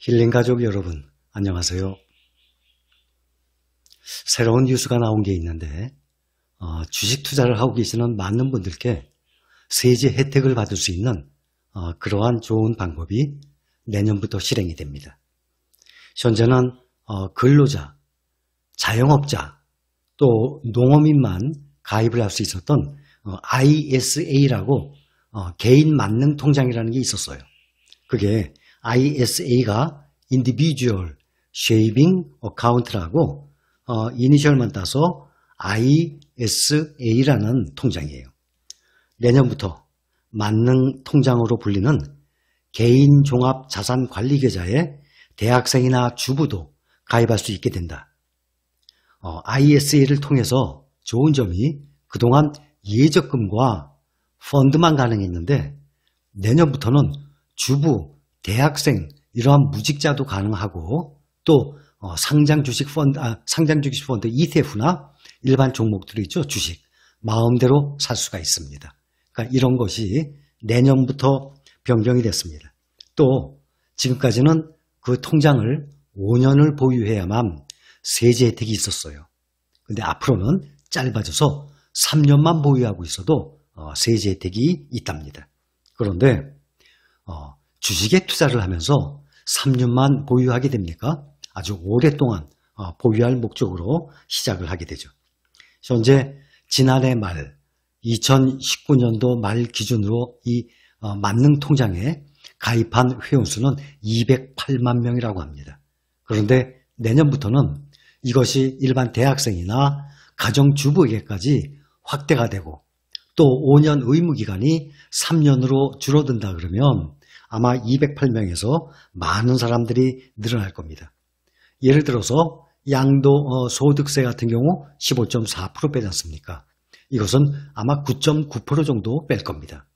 힐링 가족 여러분, 안녕하세요. 새로운 뉴스가 나온 게 있는데, 어, 주식 투자를 하고 계시는 많은 분들께 세제 혜택을 받을 수 있는 어, 그러한 좋은 방법이 내년부터 실행이 됩니다. 현재는 어, 근로자, 자영업자, 또 농어민만 가입을 할 수 있었던 ISA라고 어, 어, 개인 만능 통장이라는 게 있었어요. 그게 ISA가 Individual Shaving Account라고 어, 이니셜만 따서 ISA라는 통장이에요. 내년부터 만능 통장으로 불리는 개인 종합 자산 관리 계좌에 대학생이나 주부도 가입할 수 있게 된다. 어, ISA를 통해서 좋은 점이 그동안 예적금과 펀드만 가능했는데 내년부터는 주부 대학생 이러한 무직자도 가능하고 또 어, 상장 주식 펀드, 아, 상장 주식 펀드 ETF나 일반 종목들이 있죠. 주식. 마음대로 살 수가 있습니다. 그러니까 이런 것이 내년부터 변경이 됐습니다. 또 지금까지는 그 통장을 5년을 보유해야만 세제 혜택이 있었어요. 근데 앞으로는 짧아져서 3년만 보유하고 있어도 어, 세제 혜택이 있답니다. 그런데 어, 주식에 투자를 하면서 3년만 보유하게 됩니까? 아주 오랫동안 어, 보유할 목적으로 시작을 하게 되죠. 현재 지난해 말 2019년도 말 기준으로 이 어, 만능 통장에 가입한 회원수는 208만 명이라고 합니다. 그런데 내년부터는 이것이 일반 대학생이나 가정주부에게까지 확대가 되고 또 5년 의무기간이 3년으로 줄어든다 그러면 아마 208명에서 많은 사람들이 늘어날 겁니다. 예를 들어서 양도 어, 소득세 같은 경우 15.4% 빼지 않습니까? 이것은 아마 9.9% 정도 뺄 겁니다.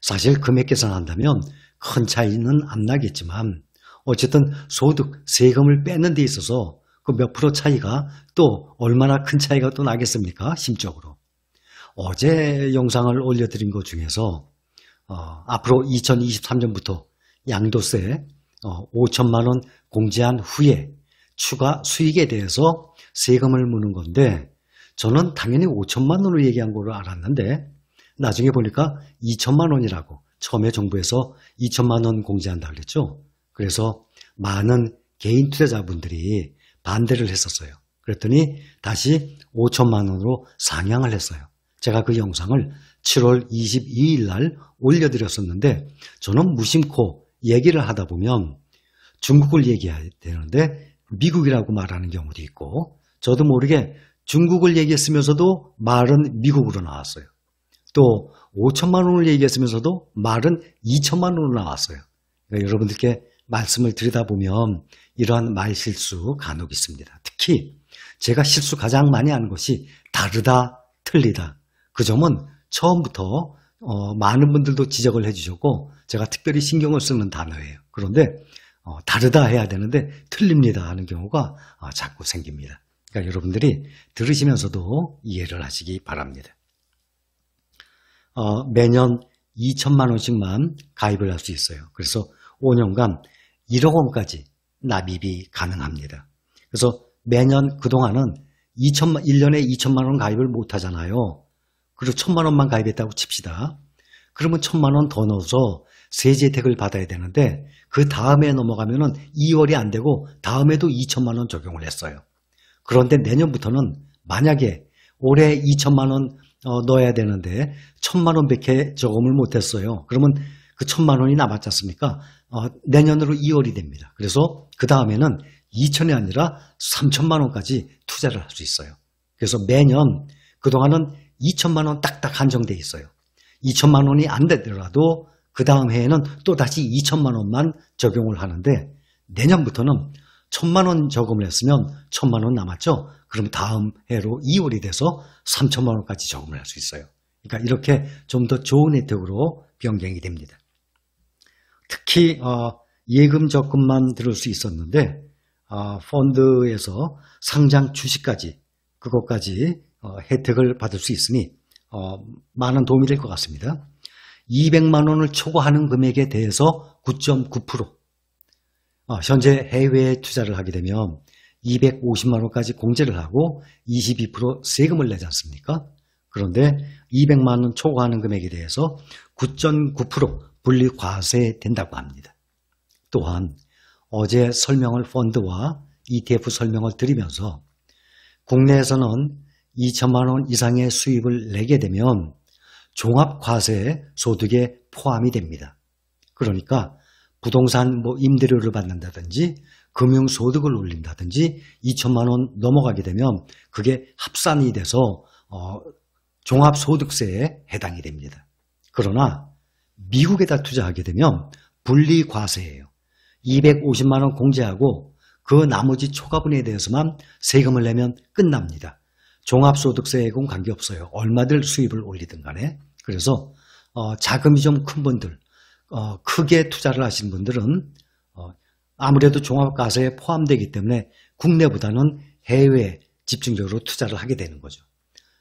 사실 금액 계산한다면 큰 차이는 안 나겠지만 어쨌든 소득 세금을 빼는 데 있어서 그 몇 프로 차이가 또 얼마나 큰 차이가 또 나겠습니까? 심적으로. 어제 영상을 올려드린 것 중에서 어, 앞으로 2023년부터 양도세 어, 5천만 원 공제한 후에 추가 수익에 대해서 세금을 무는 건데 저는 당연히 5천만 원으로 얘기한 걸로 알았는데 나중에 보니까 2천만 원이라고 처음에 정부에서 2천만 원 공제한다 그랬죠. 그래서 많은 개인 투자자분들이 반대를 했었어요. 그랬더니 다시 5천만 원으로 상향을 했어요. 제가 그 영상을 7월 22일 날 올려드렸었는데 저는 무심코 얘기를 하다 보면 중국을 얘기해야 되는데 미국이라고 말하는 경우도 있고 저도 모르게 중국을 얘기했으면서도 말은 미국으로 나왔어요. 또 5천만 원을 얘기했으면서도 말은 2천만 원으로 나왔어요. 그러니까 여러분들께 말씀을 드리다보면 이러한 말 실수 간혹 있습니다. 특히 제가 실수 가장 많이 하는 것이 다르다, 틀리다. 그 점은 처음부터 어, 많은 분들도 지적을 해주셨고 제가 특별히 신경을 쓰는 단어예요. 그런데 어, 다르다 해야 되는데 틀립니다 하는 경우가 어, 자꾸 생깁니다. 그러니까 여러분들이 들으시면서도 이해를 하시기 바랍니다. 어, 매년 2천만 원씩만 가입을 할 수 있어요. 그래서 5년간 1억 원까지 납입이 가능합니다. 그래서 매년 그동안은 2천만, 1년에 2천만 원 가입을 못 하잖아요. 그리고 천만 원만 가입했다고 칩시다. 그러면 천만 원 더 넣어서 세제 혜택을 받아야 되는데 그 다음에 넘어가면은 2월이 안 되고 다음에도 2천만 원 적용을 했어요. 그런데 내년부터는 만약에 올해 2천만 원 어, 넣어야 되는데 천만 원밖에 적금을 못했어요. 그러면 그 천만 원이 남았지 않습니까? 어, 내년으로 2월이 됩니다. 그래서 그 다음에는 2천이 아니라 3천만 원까지 투자를 할 수 있어요. 그래서 매년 그동안은 2천만 원 딱딱 한정돼 있어요. 2천만 원이 안 되더라도 그 다음 해에는 또 다시 2천만 원만 적용을 하는데 내년부터는 천만 원 저금을 했으면 천만 원 남았죠. 그럼 다음 해로 2월이 돼서 3천만 원까지 저금을 할 수 있어요. 그러니까 이렇게 좀 더 좋은 혜택으로 변경이 됩니다. 특히 어, 예금 적금만 들을 수 있었는데 어, 펀드에서 상장 주식까지 그것까지 어, 혜택을 받을 수 있으니 어, 많은 도움이 될 것 같습니다. 200만 원을 초과하는 금액에 대해서 9.9% 어, 현재 해외에 투자를 하게 되면 250만 원까지 공제를 하고 22% 세금을 내지 않습니까? 그런데 200만 원 초과하는 금액에 대해서 9.9% 분리과세 된다고 합니다. 또한 어제 설명을 펀드와 ETF 설명을 드리면서 국내에서는 2천만 원 이상의 수입을 내게 되면 종합과세 소득에 포함이 됩니다. 그러니까 부동산 뭐 임대료를 받는다든지 금융소득을 올린다든지 2천만 원 넘어가게 되면 그게 합산이 돼서 어, 종합소득세에 해당이 됩니다. 그러나 미국에다 투자하게 되면 분리과세예요. 250만 원 공제하고 그 나머지 초과분에 대해서만 세금을 내면 끝납니다. 종합소득세에건 관계없어요. 얼마들 수입을 올리든 간에. 그래서 어, 자금이 좀 큰 분들, 어, 크게 투자를 하신 분들은 어, 아무래도 종합과세에 포함되기 때문에 국내보다는 해외에 집중적으로 투자를 하게 되는 거죠.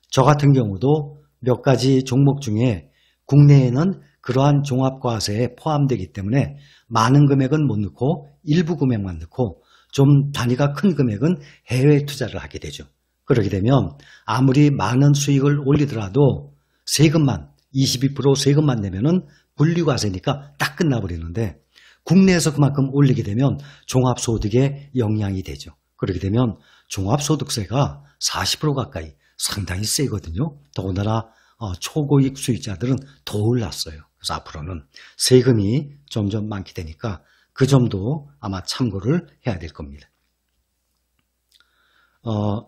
저 같은 경우도 몇 가지 종목 중에 국내에는 그러한 종합과세에 포함되기 때문에 많은 금액은 못 넣고 일부 금액만 넣고 좀 단위가 큰 금액은 해외 투자를 하게 되죠. 그렇게 되면 아무리 많은 수익을 올리더라도 세금만 22% 세금만 내면은 분리과세니까 딱 끝나버리는데 국내에서 그만큼 올리게 되면 종합소득에 영향이 되죠. 그렇게 되면 종합소득세가 40% 가까이 상당히 세거든요. 더군다나 어, 초고익 수익자들은 더 올랐어요. 그래서 앞으로는 세금이 점점 많게 되니까 그 점도 아마 참고를 해야 될 겁니다. 어,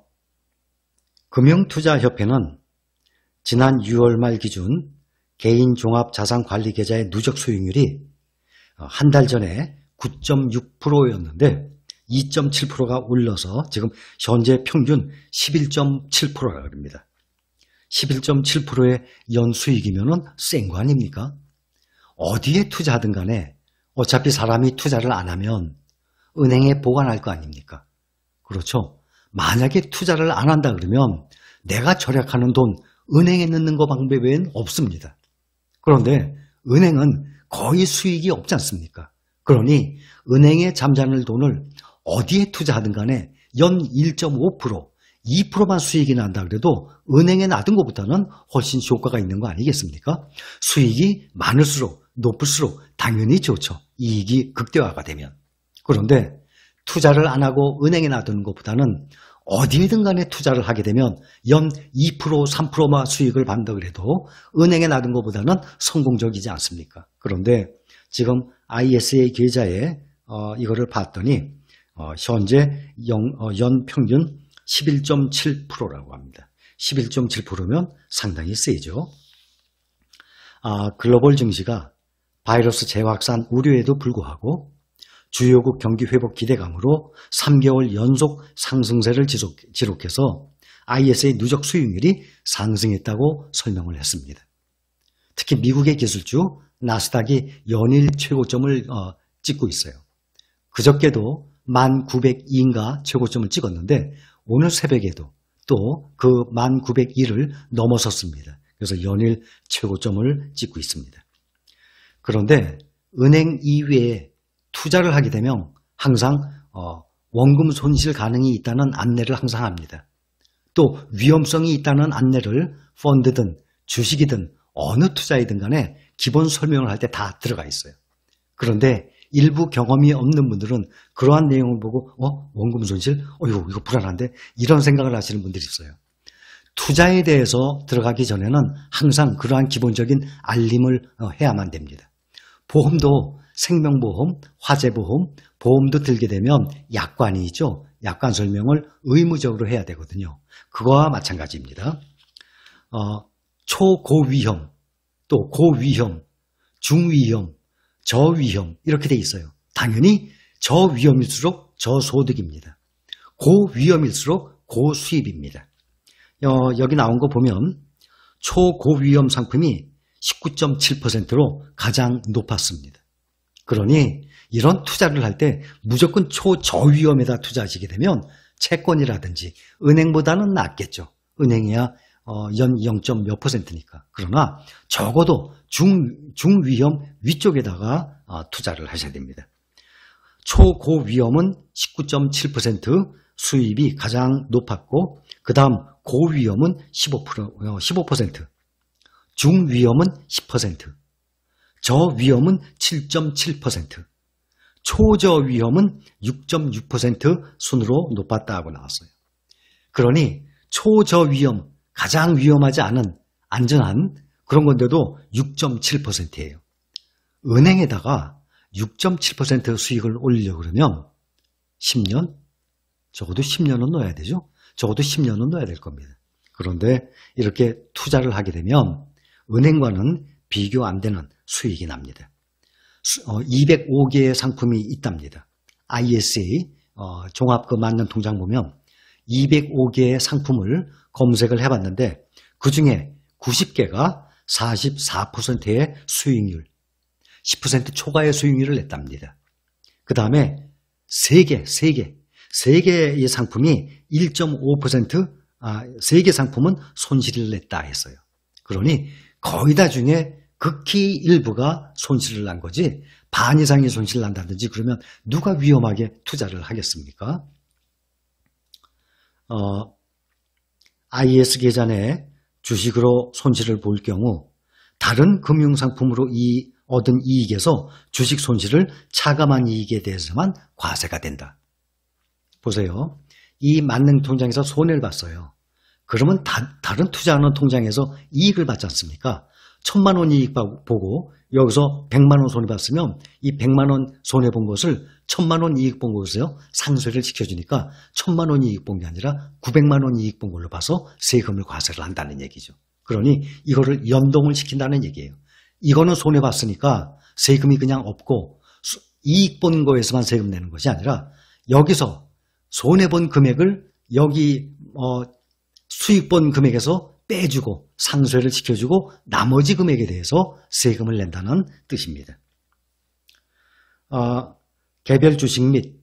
금융투자협회는 지난 6월 말 기준 개인 종합 자산 관리 계좌의 누적 수익률이 어, 한달 전에 9.6%였는데 2.7%가 올라서 지금 현재 평균 11.7%라 그럽니다. 11.7%의 연수익이면은 센거 아닙니까? 어디에 투자하든 간에 어차피 사람이 투자를 안 하면 은행에 보관할 거 아닙니까? 그렇죠? 만약에 투자를 안 한다 그러면 내가 절약하는 돈 은행에 넣는 거 방법 외엔 없습니다. 그런데 은행은 거의 수익이 없지 않습니까? 그러니 은행에 잠자는 돈을 어디에 투자하든 간에 연 1.5%, 2%만 수익이 난다 그래도 은행에 놔둔 것보다는 훨씬 효과가 있는 거 아니겠습니까? 수익이 많을수록 높을수록 당연히 좋죠. 이익이 극대화가 되면. 그런데 투자를 안 하고 은행에 놔두는 것보다는 어디든 간에 투자를 하게 되면 연 2%, 3%만 수익을 받는다 그래도 은행에 놔둔 것보다는 성공적이지 않습니까? 그런데 지금 ISA 계좌에 어, 이거를 봤더니 어, 현재 영, 어, 연 평균 11.7%라고 합니다. 11.7%면 상당히 세죠. 아, 글로벌 증시가 바이러스 재확산 우려에도 불구하고 주요국 경기 회복 기대감으로 3개월 연속 상승세를 지속, 지속해서 IS의 누적 수익률이 상승했다고 설명을 했습니다. 특히 미국의 기술주 나스닥이 연일 최고점을 어, 찍고 있어요. 그저께도 1902인가 최고점을 찍었는데 오늘 새벽에도 또 그 1902를 넘어섰습니다. 그래서 연일 최고점을 찍고 있습니다. 그런데 은행 이외에 투자를 하게 되면 항상 어, 원금 손실 가능이 있다는 안내를 항상 합니다. 또 위험성이 있다는 안내를 펀드든 주식이든 어느 투자이든 간에 기본 설명을 할 때 다 들어가 있어요. 그런데 일부 경험이 없는 분들은 그러한 내용을 보고 어 원금 손실 어유 이거 불안한데 이런 생각을 하시는 분들이 있어요. 투자에 대해서 들어가기 전에는 항상 그러한 기본적인 알림을 어, 해야만 됩니다. 보험도 생명보험, 화재보험, 보험도 들게 되면 약관이 죠 약관 설명을 의무적으로 해야 되거든요. 그거와 마찬가지입니다. 어, 초고위험, 또 고위험, 중위험, 저위험 이렇게 돼 있어요. 당연히 저위험일수록 저소득입니다. 고위험일수록 고수입입니다. 어, 여기 나온 거 보면 초고위험 상품이 19.7%로 가장 높았습니다. 그러니 이런 투자를 할 때 무조건 초저위험에다 투자하시게 되면 채권이라든지 은행보다는 낫겠죠. 은행이야 어, 연0몇 퍼센트니까. 그러나 적어도 중, 중위험 위쪽에다가 아, 투자를 하셔야 됩니다. 초고위험은 19.7% 수입이 가장 높았고 그 다음 고위험은 15%, 15% 어, 중위험은 저 위험은 7.7%, 초저 위험은 6.6% 순으로 높았다고 나왔어요. 그러니 초저 위험, 가장 위험하지 않은 안전한 그런 건데도 6.7%예요. 은행에다가 6.7% 수익을 올리려고 그러면 10년? 적어도 10년은 넣어야 되죠. 적어도 10년은 넣어야 될 겁니다. 그런데 이렇게 투자를 하게 되면 은행과는 비교 안 되는 수익이 납니다. 205개의 어, 상품이 있답니다. ISA 어, 종합 그 맞는 통장 보면 205개의 상품을 검색을 해봤는데 그 중에 90개가 44%의 수익률, 10% 초과의 수익률을 냈답니다. 그 다음에 3개, 3개, 3개의 상품이 1.5%, 아, 3개 상품은 손실을 냈다 했어요. 그러니 거의 다 중에 극히 일부가 손실을 난 거지 반 이상이 손실을 난다든지 그러면 누가 위험하게 투자를 하겠습니까? 어, IS 계좌 내 주식으로 손실을 볼 경우 다른 금융상품으로 이 얻은 이익에서 주식 손실을 차감한 이익에 대해서만 과세가 된다. 보세요. 이 만능 통장에서 손해를 봤어요. 그러면 다, 른 투자하는 통장에서 이익을 받지 않습니까? 천만 원 이익 보고 여기서 백만 원 손해 봤으면 이 백만 원 손해 본 것을 천만 원 이익 본 것에서 상쇄를 지켜주니까 천만 원 이익 본 게 아니라 구백만 원 이익 본 걸로 봐서 세금을 과세를 한다는 얘기죠. 그러니 이거를 연동을 시킨다는 얘기예요. 이거는 손해 봤으니까 세금이 그냥 없고 이익 본 거에서만 세금 내는 것이 아니라 여기서 손해 본 금액을 여기 어 수익 본 금액에서 빼주고 상쇄를 시켜주고 나머지 금액에 대해서 세금을 낸다는 뜻입니다. 어, 개별 주식 및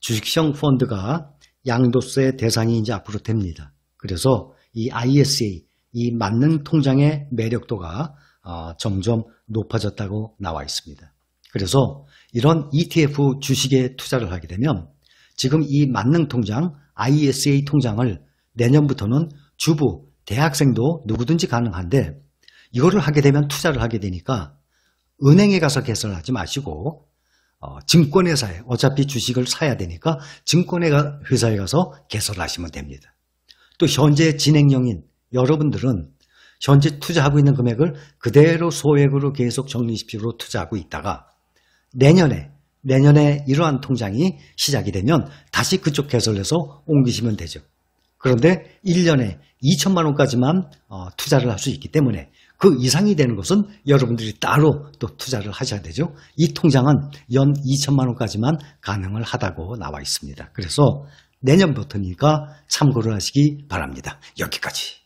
주식형 펀드가 양도세 대상이 이제 앞으로 됩니다. 그래서 이 ISA, 이 만능 통장의 매력도가 어, 점점 높아졌다고 나와 있습니다. 그래서 이런 ETF 주식에 투자를 하게 되면 지금 이 만능 통장, ISA 통장을 내년부터는 주부, 대학생도 누구든지 가능한데 이거를 하게 되면 투자를 하게 되니까 은행에 가서 개설 하지 마시고 어, 증권회사에 어차피 주식을 사야 되니까 증권회사에 가서 개설 하시면 됩니다. 또 현재 진행형인 여러분들은 현재 투자하고 있는 금액을 그대로 소액으로 계속 정리시으로 투자하고 있다가 내년에 내년에 이러한 통장이 시작이 되면 다시 그쪽 개설해서 옮기시면 되죠. 그런데 1년에 2천만 원까지만 어, 투자를 할 수 있기 때문에 그 이상이 되는 것은 여러분들이 따로 또 투자를 하셔야 되죠. 이 통장은 연 2천만 원까지만 가능을 하다고 나와 있습니다. 그래서 내년부터니까 참고를 하시기 바랍니다. 여기까지.